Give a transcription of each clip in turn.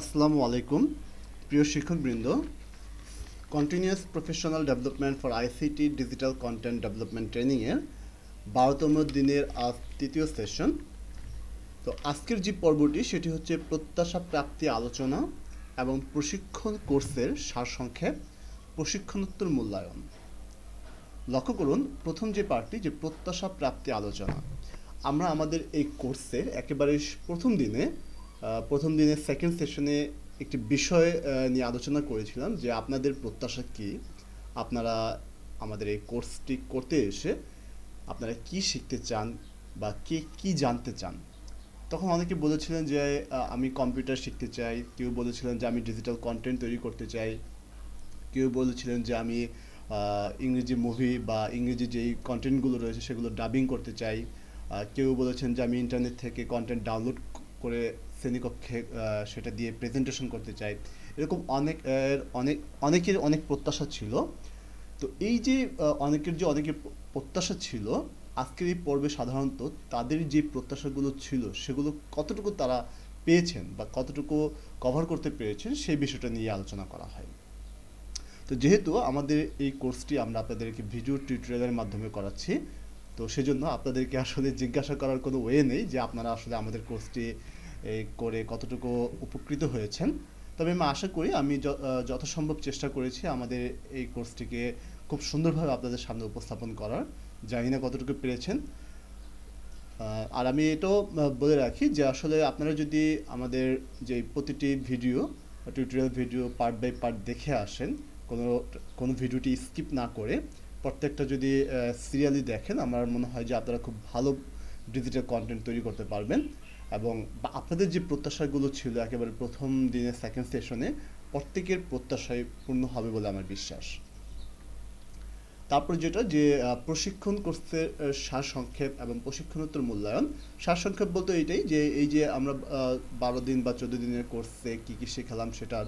আসসালামু আলাইকুম প্রিয় শিক্ষকবৃন্দ continuous professional development for ICT digital content development ট্রেনিংয়ের বারোতম দিনের আজ তৃতীয় সেশন তো আজকের যে পর্বটি সেটি হচ্ছে প্রত্যাশা প্রাপ্তি আলোচনা এবং প্রশিক্ষণ কোর্সের সারসংক্ষেপ প্রশিক্ষণোত্তর মূল্যায়ন লক্ষ্য করুন প্রথম যে পার্টটি যে প্রত্যাশা প্রাপ্তি আলোচনা আমরা আমাদের এই কোর্সের একেবারে প্রথম দিনে প্রথম দিনে সেকেন্ড সেশনে একটি বিষয় নিয়ে আলোচনা করেছিলাম যে আপনাদের প্রত্যাশা কি আপনারা আমাদের এই কোর্সটি করতে এসে আপনারা কি শিখতে চান বা কে কি জানতে চান তখন অনেকে বলেছিলেন যে আমি কম্পিউটার শিখতে চাই কেউ বলেছিলেন যে আমি ডিজিটাল কন্টেন্ট তৈরি করতে চাই কেউ বলেছিলেন যে আমি ইংরেজি মুভি বা ইংরেজি যেই কন্টেন্টগুলো রয়েছে সেগুলো ডাবিং করতে চাই কেউ বলেছেন যে আমি ইন্টারনেট থেকে কন্টেন্ট ডাউনলোড করে শ্রেণীকক্ষে সেটা দিয়ে প্রেজেন্টেশন করতে চাই এরকম অনেক অনেক অনেকের অনেক প্রত্যাশা ছিল তো এই যে অনেকের যে অনেকের প্রত্যাশা ছিল আজকের এই পর্বে সাধারণত তাদের যে প্রত্যাশাগুলো ছিল সেগুলো কতটুকু তারা পেয়েছেন বা কতটুকু কভার করতে পেরেছেন সেই বিষয়টা নিয়ে আলোচনা করা হয় তো যেহেতু আমাদের এই কোর্সটি আমরা আপনাদেরকে ভিডিও টিউটোরিয়ালের মাধ্যমে করাচ্ছি তো সেজন্য আপনাদেরকে আসলে জিজ্ঞাসা করার কোনো ওয়ে নেই যে আপনারা আসলে আমাদের কোর্সটি করে কতটুকু উপকৃত হয়েছেন তবে আমি আশা করি আমি যথাসম্ভব চেষ্টা করেছি আমাদের এই কোর্সটিকে খুব সুন্দরভাবে আপনাদের সামনে উপস্থাপন করার জানি না কতটুকু পেরেছেন আর আমি এটাও বলে রাখি যে আসলে আপনারা যদি আমাদের যে প্রতিটি video tutorial video part by part দেখে আসেন কোনো কোনো ভিডিওটি স্কিপ না করে প্রত্যেকটা যদি সিরিয়ালি দেখেন আমার মনে হয় যে আপনারা খুব ভালো ডিজিটাল কন্টেন্ট তৈরি করতে পারবেন এবং আপনাদের যে প্রত্যাশাগুলো ছিল একেবারে প্রথম দিনের সেকেন্ড সেশনে প্রত্যেকের প্রত্যাশায় পূর্ণ হবে বলে আমার বিশ্বাস তারপর যেটা যে প্রশিক্ষণ সার সারসংক্ষেপ এবং প্রশিক্ষণোত্তর মূল্যায়ন সারসংক্ষেপ বলতে এইটাই যে এই যে আমরা বারো দিন বা চোদ্দ দিনের কোর্সে কী কী শেখালাম সেটার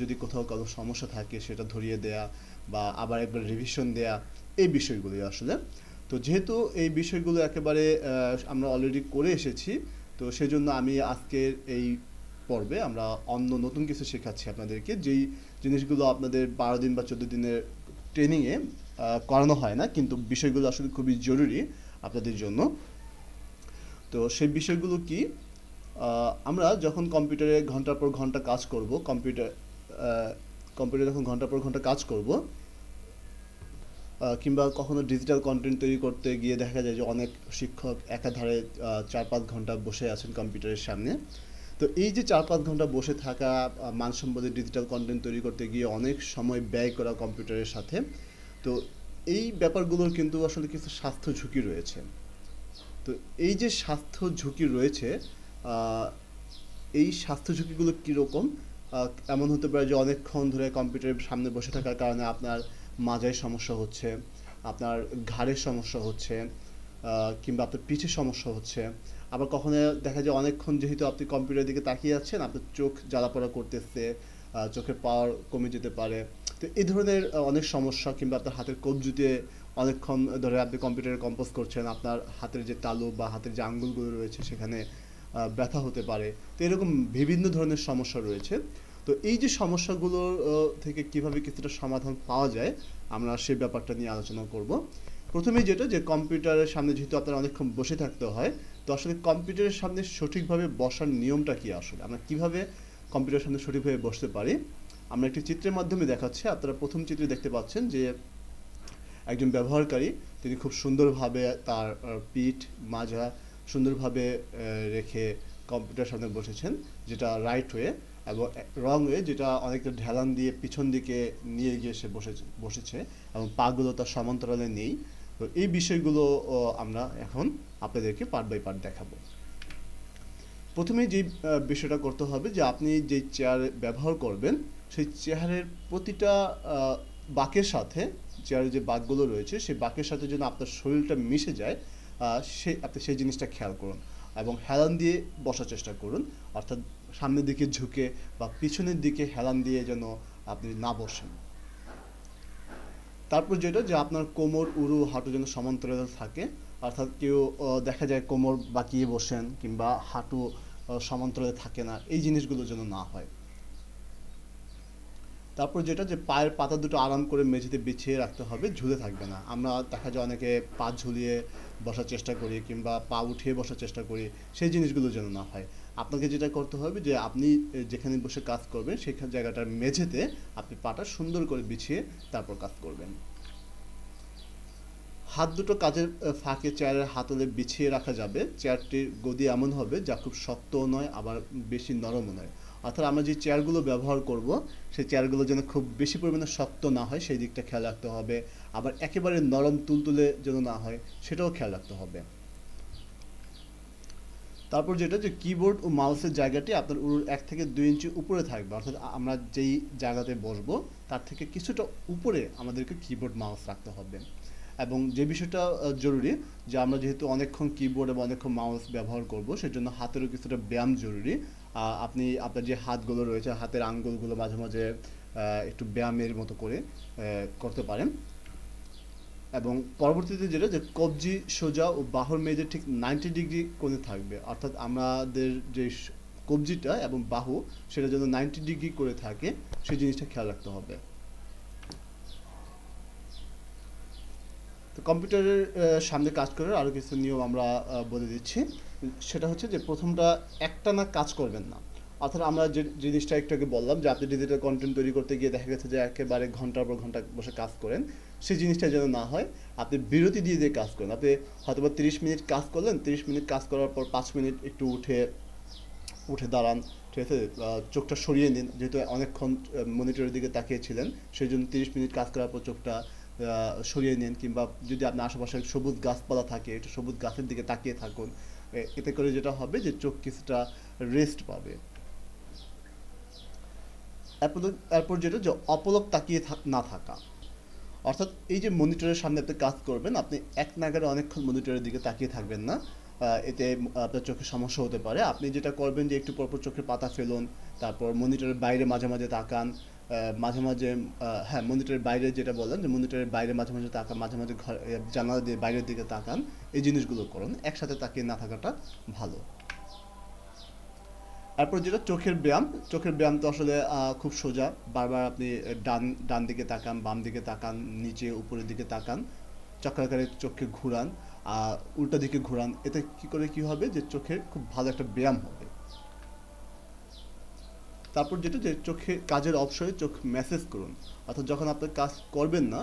যদি কোথাও কোনো সমস্যা থাকে সেটা ধরিয়ে দেয়া বা আবার একবার রিভিশন দেয়া এই বিষয়গুলি আসলে তো যেহেতু এই বিষয়গুলো একেবারে আমরা অলরেডি করে এসেছি তো সেজন্য আমি আজকের এই পর্বে আমরা অন্য নতুন কিছু শেখাচ্ছি আপনাদেরকে যেই জিনিসগুলো আপনাদের বারো দিন বা চোদ্দ দিনের ট্রেনিংয়ে করানো হয় না কিন্তু বিষয়গুলো আসলে খুবই জরুরি আপনাদের জন্য তো সেই বিষয়গুলো কি আমরা যখন কম্পিউটারে ঘন্টার পর ঘন্টা কাজ করব কম্পিউটার কম্পিউটারে যখন ঘন্টার পর ঘন্টা কাজ করব কিংবা কখনো ডিজিটাল কন্টেন্ট তৈরি করতে গিয়ে দেখা যায় যে অনেক শিক্ষক একাধারে চার পাঁচ ঘন্টা বসে আছেন কম্পিউটারের সামনে তো এই যে চার পাঁচ ঘন্টা বসে থাকা মানসম্পদের ডিজিটাল কন্টেন্ট তৈরি করতে গিয়ে অনেক সময় ব্যয় করা কম্পিউটারের সাথে তো এই ব্যাপারগুলোর কিন্তু আসলে কিছু স্বাস্থ্য ঝুঁকি রয়েছে তো এই যে স্বাস্থ্য ঝুঁকি রয়েছে এই স্বাস্থ্য ঝুঁকিগুলো কীরকম এমন হতে পারে যে অনেকক্ষণ ধরে কম্পিউটারের সামনে বসে থাকার কারণে আপনার মাজায় সমস্যা হচ্ছে আপনার ঘাড়ের সমস্যা হচ্ছে কিংবা আপনার পিঠের সমস্যা হচ্ছে আবার কখনো দেখা যায় অনেকক্ষণ যেহেতু আপনি কম্পিউটারের দিকে তাকিয়ে যাচ্ছেন আপনার চোখ জ্বালাপড়া করতেছে চোখের পাওয়ার কমে যেতে পারে তো এই ধরনের অনেক সমস্যা কিংবা আপনার হাতের কবজুতে অনেকক্ষণ ধরে আপনি কম্পিউটারে কম্পোজ করছেন আপনার হাতের যে তালু বা হাতের যে আঙ্গুলগুলো রয়েছে সেখানে ব্যথা হতে পারে তো এরকম বিভিন্ন ধরনের সমস্যা রয়েছে তো এই যে সমস্যাগুলো থেকে কিভাবে কিছুটা সমাধান পাওয়া যায় আমরা সে ব্যাপারটা নিয়ে আলোচনা করব প্রথমেই যেটা যে কম্পিউটারের সামনে যেহেতু আপনারা অনেকক্ষণ বসে থাকতে হয় তো আসলে কম্পিউটারের সামনে সঠিকভাবে বসার নিয়মটা কি আসলে আমরা কিভাবে কম্পিউটারের সামনে সঠিকভাবে বসতে পারি আমরা একটি চিত্রের মাধ্যমে দেখাচ্ছি আপনারা প্রথম চিত্রে দেখতে পাচ্ছেন যে একজন ব্যবহারকারী তিনি খুব সুন্দরভাবে তার পিঠ মাজা সুন্দরভাবে রেখে কম্পিউটার সামনে বসেছেন যেটা রাইট হয়ে এবং রং যেটা অনেকটা ঢেলান দিয়ে পিছন দিকে নিয়ে গিয়ে সে বসে বসেছে এবং পাগুলো তার সমান্তরালে নেই তো এই বিষয়গুলো আমরা এখন আপনাদেরকে পার্ট বাই পার্ট দেখাবো প্রথমে যে বিষয়টা করতে হবে যে আপনি যে চেয়ার ব্যবহার করবেন সেই চেয়ারের প্রতিটা বাকের সাথে চেয়ারের যে বাঘগুলো রয়েছে সেই বাকের সাথে যেন আপনার শরীরটা মিশে যায় সে আপনি সেই জিনিসটা খেয়াল করুন এবং হেলান দিয়ে বসার চেষ্টা করুন অর্থাৎ সামনের দিকে ঝুঁকে বা পিছনের দিকে হেলান দিয়ে যেন আপনি না বসেন তারপর যেটা যে আপনার কোমর উরু হাঁটু যেন সমান্তরাল থাকে অর্থাৎ কেউ দেখা যায় কোমর বাঁকিয়ে বসেন কিংবা হাঁটু সমান্তরালে থাকে না এই জিনিসগুলো যেন না হয় তারপর যেটা যে পায়ের পাতা দুটো আরাম করে মেঝেতে বিছিয়ে রাখতে হবে ঝুলে থাকবে না আমরা দেখা যায় অনেকে পা ঝুলিয়ে বসার চেষ্টা করি কিংবা পা উঠিয়ে বসার চেষ্টা করি সেই জিনিসগুলো যেন না হয় আপনাকে যেটা করতে হবে যে আপনি যেখানে বসে কাজ করবেন সেখানে জায়গাটার মেঝেতে আপনি পাটা সুন্দর করে বিছিয়ে তারপর কাজ করবেন হাত দুটো কাজের ফাঁকে চেয়ারের হাতলে বিছিয়ে রাখা যাবে চেয়ারটির গদি এমন হবে যা খুব শক্তও নয় আবার বেশি নরমও নয় অর্থাৎ আমরা যে চেয়ারগুলো ব্যবহার করব সেই চেয়ারগুলো যেন খুব বেশি পরিমাণে শক্ত না হয় সেই দিকটা খেয়াল রাখতে হবে আবার একেবারে নরম তুলতুলে যেন না হয় সেটাও খেয়াল রাখতে হবে তারপর যেটা যে কিবোর্ড ও মাউসের জায়গাটি আপনার উরুর এক থেকে দুই ইঞ্চি উপরে থাকবে অর্থাৎ আমরা যেই জায়গাতে বসবো তার থেকে কিছুটা উপরে আমাদেরকে কিবোর্ড মাউস রাখতে হবে এবং যে বিষয়টা জরুরি যে আমরা যেহেতু অনেকক্ষণ কিবোর্ড এবং অনেকক্ষণ মাউস ব্যবহার করব সেজন্য হাতেরও কিছুটা ব্যায়াম জরুরি আপনি আপনার যে হাতগুলো রয়েছে হাতের আঙ্গুলগুলো মাঝে মাঝে একটু ব্যায়ামের মতো করে করতে পারেন এবং পরবর্তীতে যেটা যে কবজি সোজা ও বাহুর মেঝে ঠিক নাইনটি ডিগ্রি কোণে থাকবে অর্থাৎ আমাদের যে কবজিটা এবং বাহু সেটা যেন নাইনটি ডিগ্রি করে থাকে সেই জিনিসটা খেয়াল রাখতে হবে তো কম্পিউটারের সামনে কাজ করার আরও কিছু নিয়ম আমরা বলে দিচ্ছি সেটা হচ্ছে যে প্রথমটা একটানা কাজ করবেন না অর্থাৎ আমরা যে জিনিসটা একটু আগে বললাম যে আপনি ডিজিটাল কন্টেন্ট তৈরি করতে গিয়ে দেখা গেছে যে একেবারে ঘন্টার পর ঘন্টা বসে কাজ করেন সেই জিনিসটা যেন না হয় আপনি বিরতি দিয়ে দিয়ে কাজ করেন আপনি হয়তো বা তিরিশ মিনিট কাজ করলেন তিরিশ মিনিট কাজ করার পর পাঁচ মিনিট একটু উঠে উঠে দাঁড়ান ঠিক আছে চোখটা সরিয়ে নিন যেহেতু অনেকক্ষণ মনিটরের দিকে তাকিয়েছিলেন সেই জন্য তিরিশ মিনিট কাজ করার পর চোখটা সরিয়ে নিন কিংবা যদি আপনার আশেপাশে সবুজ গাছপালা থাকে একটু সবুজ গাছের দিকে তাকিয়ে থাকুন এতে করে যেটা হবে যে চোখ কিছুটা রেস্ট পাবে এরপর যেটা যে অপলক তাকিয়ে না থাকা অর্থাৎ এই যে মনিটরের সামনে আপনি কাজ করবেন আপনি এক নাগারে অনেকক্ষণ মনিটরের দিকে তাকিয়ে থাকবেন না এতে আপনার চোখে সমস্যা হতে পারে আপনি যেটা করবেন যে একটু পরপর চোখের পাতা ফেলুন তারপর মনিটরের বাইরে মাঝে মাঝে তাকান মাঝে মাঝে হ্যাঁ মনিটরের বাইরে যেটা বললেন যে মনিটরের বাইরে মাঝে মাঝে তাকান মাঝে মাঝে ঘর জানালা দিয়ে বাইরের দিকে তাকান এই জিনিসগুলো করুন একসাথে তাকিয়ে না থাকাটা ভালো তারপর যেটা চোখের ব্যায়াম চোখের ব্যায়াম তো আসলে খুব সোজা বারবার আপনি ডান ডান দিকে তাকান বাম দিকে তাকান নিচে উপরের দিকে তাকান চক্রাকারে চোখকে ঘুরান উল্টা দিকে ঘুরান এতে কি করে কি হবে যে চোখের খুব ভালো একটা ব্যায়াম হবে তারপর যেটা যে চোখে কাজের অবসরে চোখ মেসেজ করুন অর্থাৎ যখন আপনার কাজ করবেন না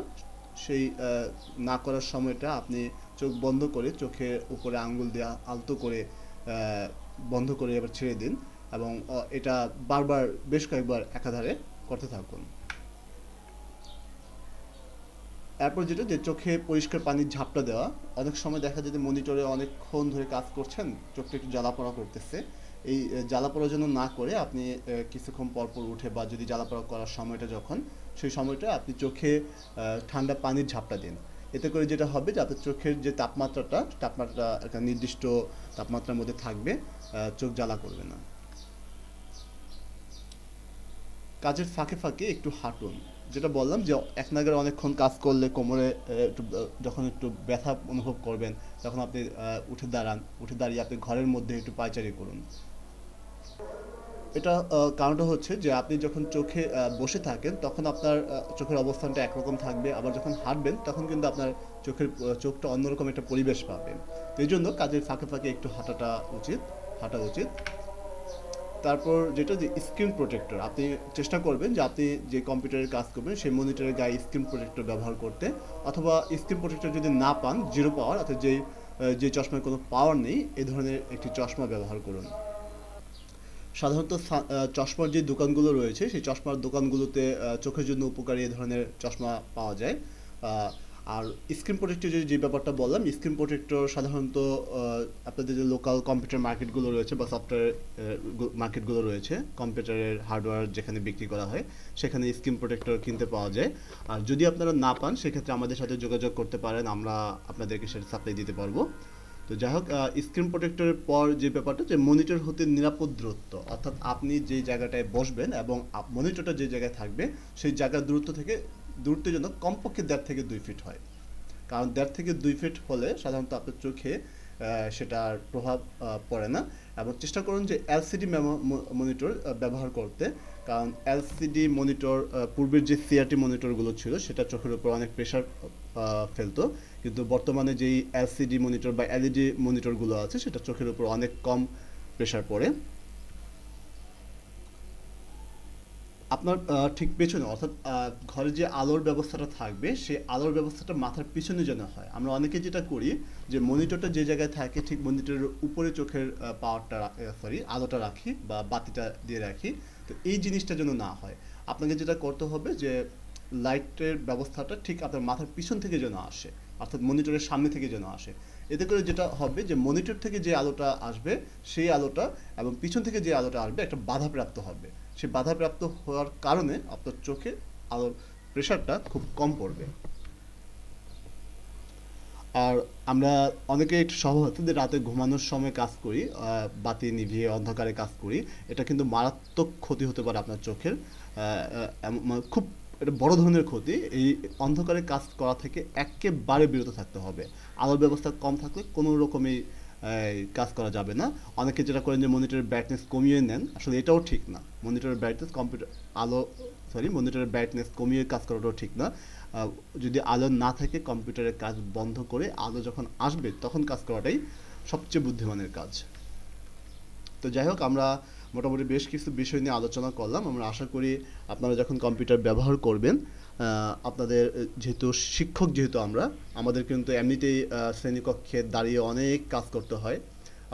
সেই না করার সময়টা আপনি চোখ বন্ধ করে চোখের উপরে আঙ্গুল দেওয়া আলতো করে বন্ধ করে এবার ছেড়ে দিন এবং এটা বারবার বেশ কয়েকবার একাধারে করতে থাকুন এরপর যেটা যে চোখে পরিষ্কার পানির ঝাপটা দেওয়া অনেক সময় দেখা যায় যে মনিটরে অনেকক্ষণ ধরে কাজ করছেন চোখটা একটু জ্বালাপড়া করতেছে এই জ্বালাপড়া জন্য না করে আপনি কিছুক্ষণ পরপর উঠে বা যদি জ্বালাপড়া করার সময়টা যখন সেই সময়টা আপনি চোখে ঠান্ডা পানির ঝাপটা দিন এতে করে যেটা হবে যে আপনার চোখের যে তাপমাত্রাটা তাপমাত্রা একটা নির্দিষ্ট তাপমাত্রার মধ্যে থাকবে চোখ জ্বালা করবে না কাজের ফাঁকে ফাঁকে একটু হাঁটুন যেটা বললাম যে এক নাগারে অনেকক্ষণ কাজ করলে কোমরে একটু যখন একটু ব্যথা অনুভব করবেন তখন আপনি উঠে দাঁড়ান উঠে দাঁড়িয়ে আপনি ঘরের মধ্যে একটু পায়চারি করুন এটা কারণটা হচ্ছে যে আপনি যখন চোখে বসে থাকেন তখন আপনার চোখের অবস্থানটা একরকম থাকবে আবার যখন হাঁটবেন তখন কিন্তু আপনার চোখের চোখটা অন্যরকম একটা পরিবেশ পাবে এই জন্য কাজের ফাঁকে ফাঁকে একটু হাঁটাটা উচিত হাঁটা উচিত তারপর যেটা যে স্ক্রিন প্রোটেক্টর আপনি চেষ্টা করবেন যে আপনি যে কম্পিউটারে কাজ করবেন সেই মনিটরের গায়ে স্ক্রিন প্রোটেক্টর ব্যবহার করতে অথবা স্ক্রিন প্রোটেক্টর যদি না পান জিরো পাওয়ার অর্থাৎ যে যে চশমায় কোনো পাওয়ার নেই এ ধরনের একটি চশমা ব্যবহার করুন সাধারণত চশমার যে দোকানগুলো রয়েছে সেই চশমার দোকানগুলোতে চোখের জন্য উপকারী এ ধরনের চশমা পাওয়া যায় আর স্ক্রিন প্রোটেক্টর যদি যে ব্যাপারটা বললাম স্ক্রিন প্রোটেক্টর সাধারণত আপনাদের যে লোকাল কম্পিউটার মার্কেটগুলো রয়েছে বা সফটওয়্যার মার্কেটগুলো রয়েছে কম্পিউটারের হার্ডওয়্যার যেখানে বিক্রি করা হয় সেখানে স্ক্রিন প্রোটেক্টর কিনতে পাওয়া যায় আর যদি আপনারা না পান সেক্ষেত্রে আমাদের সাথে যোগাযোগ করতে পারেন আমরা আপনাদেরকে সেটা সাপ্লাই দিতে পারবো তো যাই হোক স্ক্রিন প্রোটেক্টরের পর যে ব্যাপারটা যে মনিটর হতে নিরাপদ দূরত্ব অর্থাৎ আপনি যে জায়গাটায় বসবেন এবং মনিটরটা যে জায়গায় থাকবে সেই জায়গার দূরত্ব থেকে দূরত্ব যেন কমপক্ষে দেড় থেকে দুই ফিট হয় কারণ দেড় থেকে দুই ফিট হলে সাধারণত আপনার চোখে সেটার প্রভাব পড়ে না এবং চেষ্টা করুন যে এলসিডি মনিটর ব্যবহার করতে কারণ এলসিডি মনিটর পূর্বের যে সিআরটি মনিটরগুলো ছিল সেটা চোখের উপর অনেক প্রেশার ফেলতো কিন্তু বর্তমানে যেই এলসিডি মনিটর বা এলইডি মনিটরগুলো e আছে সেটা চোখের উপর অনেক কম প্রেশার পড়ে আপনার ঠিক পেছনে অর্থাৎ ঘরে যে আলোর ব্যবস্থাটা থাকবে সেই আলোর ব্যবস্থাটা মাথার পিছনে যেন হয় আমরা অনেকে যেটা করি যে মনিটরটা যে জায়গায় থাকে ঠিক মনিটরের উপরে চোখের পাওয়ারটা সরি আলোটা রাখি বা বাতিটা দিয়ে রাখি তো এই জিনিসটা যেন না হয় আপনাকে যেটা করতে হবে যে লাইটের ব্যবস্থাটা ঠিক আপনার মাথার পিছন থেকে যেন আসে অর্থাৎ মনিটরের সামনে থেকে যেন আসে এতে করে যেটা হবে যে মনিটর থেকে যে আলোটা আসবে সেই আলোটা এবং পিছন থেকে যে আলোটা আসবে একটা বাধাপ্রাপ্ত হবে সে বাধাপ্রাপ্ত হওয়ার কারণে আপনার চোখে আলোর প্রেশারটা খুব কম পড়বে আর আমরা অনেকে একটু রাতে ঘুমানোর সময় কাজ করি বাতি নিভিয়ে অন্ধকারে কাজ করি এটা কিন্তু মারাত্মক ক্ষতি হতে পারে আপনার চোখের মানে খুব এটা বড় ধরনের ক্ষতি এই অন্ধকারে কাজ করা থেকে একেবারে বিরত থাকতে হবে আলোর ব্যবস্থা কম থাকলে কোনো রকমই কাজ করা যাবে না অনেকে যেটা করেন যে মনিটরের ব্রাইটনেস কমিয়ে নেন আসলে এটাও ঠিক না মনিটরের ব্রাইটনেস কম্পিউটার আলো সরি মনিটরের ব্রাইটনেস কমিয়ে কাজ করাটাও ঠিক না যদি আলো না থাকে কম্পিউটারের কাজ বন্ধ করে আলো যখন আসবে তখন কাজ করাটাই সবচেয়ে বুদ্ধিমানের কাজ তো যাই হোক আমরা মোটামুটি বেশ কিছু বিষয় নিয়ে আলোচনা করলাম আমরা আশা করি আপনারা যখন কম্পিউটার ব্যবহার করবেন আপনাদের যেহেতু শিক্ষক যেহেতু আমরা আমাদের কিন্তু এমনিতেই শ্রেণীকক্ষে দাঁড়িয়ে অনেক কাজ করতে হয়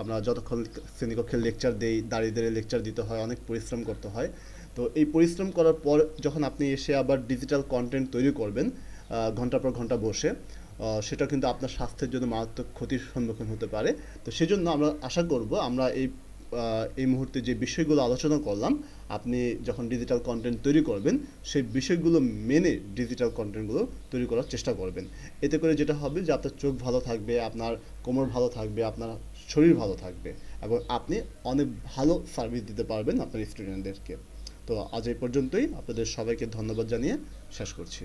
আমরা যতক্ষণ শ্রেণীকক্ষে লেকচার দেই দাঁড়িয়ে দাঁড়িয়ে লেকচার দিতে হয় অনেক পরিশ্রম করতে হয় তো এই পরিশ্রম করার পর যখন আপনি এসে আবার ডিজিটাল কন্টেন্ট তৈরি করবেন ঘন্টা পর ঘন্টা বসে সেটা কিন্তু আপনার স্বাস্থ্যের জন্য মারাত্মক ক্ষতির সম্মুখীন হতে পারে তো সেজন্য আমরা আশা করব আমরা এই এই মুহূর্তে যে বিষয়গুলো আলোচনা করলাম আপনি যখন ডিজিটাল কন্টেন্ট তৈরি করবেন সেই বিষয়গুলো মেনে ডিজিটাল কন্টেন্টগুলো তৈরি করার চেষ্টা করবেন এতে করে যেটা হবে যে আপনার চোখ ভালো থাকবে আপনার কোমর ভালো থাকবে আপনার শরীর ভালো থাকবে এবং আপনি অনেক ভালো সার্ভিস দিতে পারবেন আপনার স্টুডেন্টদেরকে তো আজ এই পর্যন্তই আপনাদের সবাইকে ধন্যবাদ জানিয়ে শেষ করছি